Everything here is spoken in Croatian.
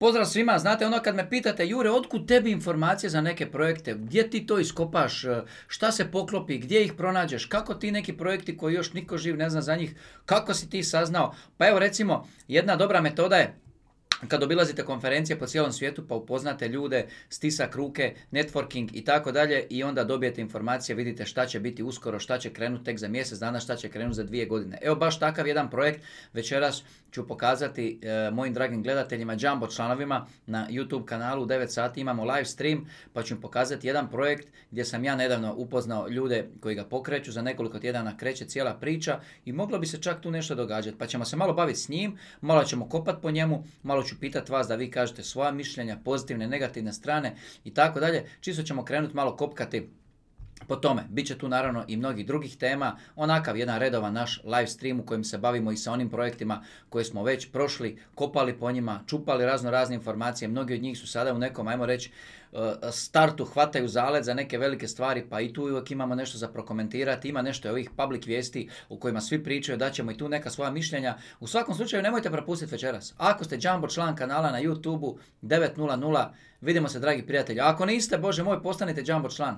Pozdrav svima, znate ono kad me pitate Jure otkud tebi informacije za neke projekte, gdje ti to iskopaš, e, šta se poklopi, gdje ih pronađeš, kako ti neki projekti koji još niko živ ne zna za njih, kako si ti saznao. Pa evo recimo jedna dobra metoda je kad obilazite konferencije po cijelom svijetu pa upoznate ljude, stisak ruke, networking i tako dalje i onda dobijete informacije, vidite šta će biti uskoro, šta će krenuti tek za mjesec dana, šta će krenuti za dvije godine. Evo baš takav jedan projekt večeras ću pokazati e, mojim dragim gledateljima, Jumbo članovima na YouTube kanalu u 9 sati imamo live stream pa ću im pokazati jedan projekt gdje sam ja nedavno upoznao ljude koji ga pokreću, za nekoliko tjedana kreće cijela priča i moglo bi se čak tu nešto događati pa ćemo se malo baviti s njim, malo ćemo kopati po njemu, malo ću pitati vas da vi kažete svoja mišljenja, pozitivne, negativne strane i tako dalje. Čisto ćemo krenuti malo kopkati po tome, bit će tu naravno i mnogih drugih tema, onakav jedan redovan naš live stream u kojem se bavimo i sa onim projektima koje smo već prošli, kopali po njima, čupali razno razne informacije, mnogi od njih su sada u nekom, ajmo reći, e, startu hvataju zalet za neke velike stvari, pa i tu uvijek imamo nešto za prokomentirati, ima nešto i ovih public vijesti u kojima svi pričaju, da ćemo i tu neka svoja mišljenja. U svakom slučaju nemojte propustiti večeras. Ako ste Jumbo član kanala na YouTube-u 9.00, vidimo se dragi prijatelji. ako niste, Bože moj, postanite Jumbo član.